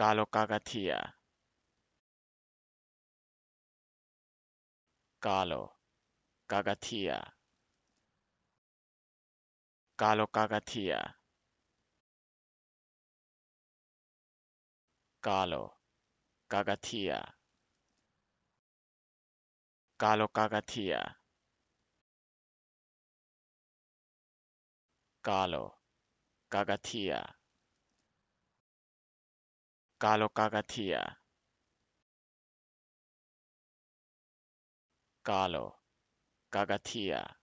Kalokakatia. Kalo Kagatia. Kalo Kagatia. Kalo Kagatia. Kalo Kagatia. Kalo Kagatia. Kalo kagatia. Kalo. kagatia.